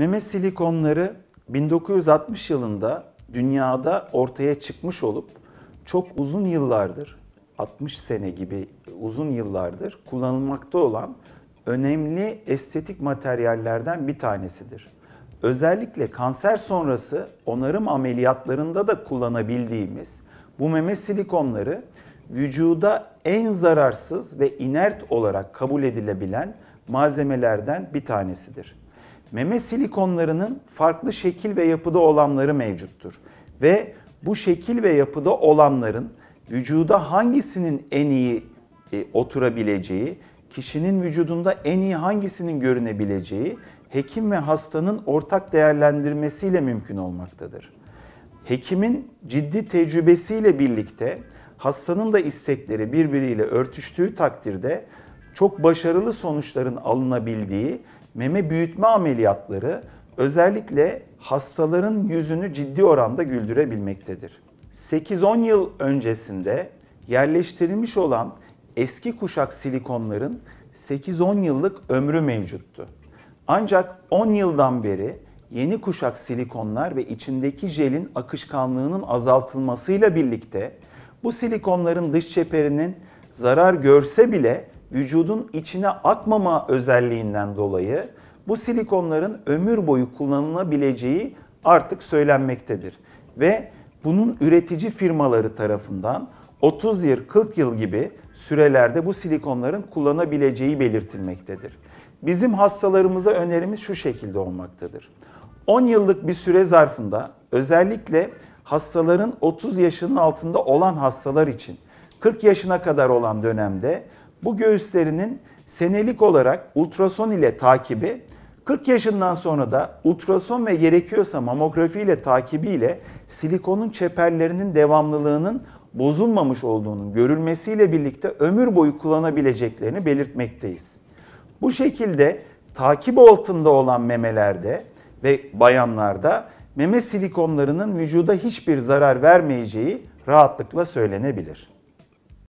Meme silikonları 1960 yılında dünyada ortaya çıkmış olup çok uzun yıllardır 60 sene gibi uzun yıllardır kullanılmakta olan önemli estetik materyallerden bir tanesidir. Özellikle kanser sonrası onarım ameliyatlarında da kullanabildiğimiz bu meme silikonları vücuda en zararsız ve inert olarak kabul edilebilen malzemelerden bir tanesidir. Meme silikonlarının farklı şekil ve yapıda olanları mevcuttur. Ve bu şekil ve yapıda olanların vücuda hangisinin en iyi e, oturabileceği, kişinin vücudunda en iyi hangisinin görünebileceği hekim ve hastanın ortak değerlendirmesiyle mümkün olmaktadır. Hekimin ciddi tecrübesiyle birlikte hastanın da istekleri birbiriyle örtüştüğü takdirde çok başarılı sonuçların alınabildiği meme büyütme ameliyatları özellikle hastaların yüzünü ciddi oranda güldürebilmektedir. 8-10 yıl öncesinde yerleştirilmiş olan eski kuşak silikonların 8-10 yıllık ömrü mevcuttu. Ancak 10 yıldan beri yeni kuşak silikonlar ve içindeki jelin akışkanlığının azaltılmasıyla birlikte bu silikonların dış çeperinin zarar görse bile vücudun içine akmama özelliğinden dolayı bu silikonların ömür boyu kullanılabileceği artık söylenmektedir. Ve bunun üretici firmaları tarafından 30 yıl, 40 yıl gibi sürelerde bu silikonların kullanabileceği belirtilmektedir. Bizim hastalarımıza önerimiz şu şekilde olmaktadır. 10 yıllık bir süre zarfında özellikle hastaların 30 yaşının altında olan hastalar için 40 yaşına kadar olan dönemde bu göğüslerinin senelik olarak ultrason ile takibi 40 yaşından sonra da ultrason ve gerekiyorsa mamografi ile takibiyle silikonun çeperlerinin devamlılığının bozulmamış olduğunun görülmesiyle birlikte ömür boyu kullanabileceklerini belirtmekteyiz. Bu şekilde takip altında olan memelerde ve bayanlarda meme silikonlarının vücuda hiçbir zarar vermeyeceği rahatlıkla söylenebilir.